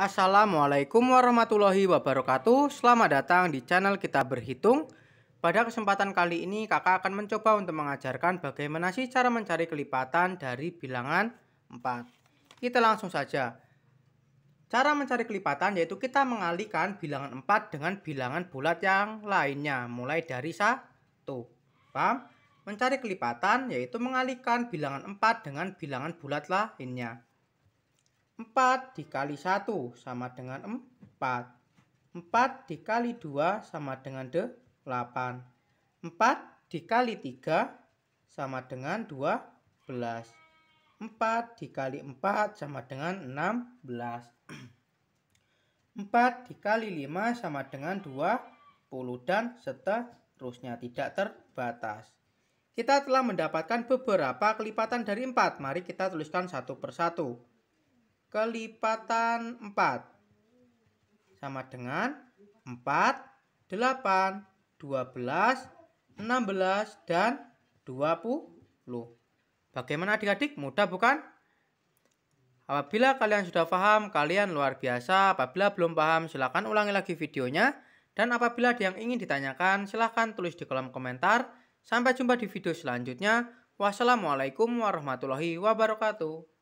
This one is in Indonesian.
Assalamualaikum warahmatullahi wabarakatuh Selamat datang di channel kita berhitung Pada kesempatan kali ini kakak akan mencoba untuk mengajarkan bagaimana sih cara mencari kelipatan dari bilangan 4 Kita langsung saja Cara mencari kelipatan yaitu kita mengalihkan bilangan 4 dengan bilangan bulat yang lainnya Mulai dari 1 Paham? Mencari kelipatan yaitu mengalihkan bilangan 4 dengan bilangan bulat lainnya 4 dikali 1 sama dengan 4. 4 dikali 2 sama dengan 8. 4 dikali 3 sama dengan 12. 4 dikali 4 sama dengan 16. 4 dikali 5 sama dengan 20 dan seterusnya tidak terbatas. Kita telah mendapatkan beberapa kelipatan dari 4. Mari kita tuliskan satu persatu kelipatan 4 sama dengan 4, 8, 12, 16, dan 20. Bagaimana adik-adik? Mudah bukan? Apabila kalian sudah paham, kalian luar biasa. Apabila belum paham, silakan ulangi lagi videonya. Dan apabila ada yang ingin ditanyakan, silakan tulis di kolom komentar. Sampai jumpa di video selanjutnya. Wassalamualaikum warahmatullahi wabarakatuh.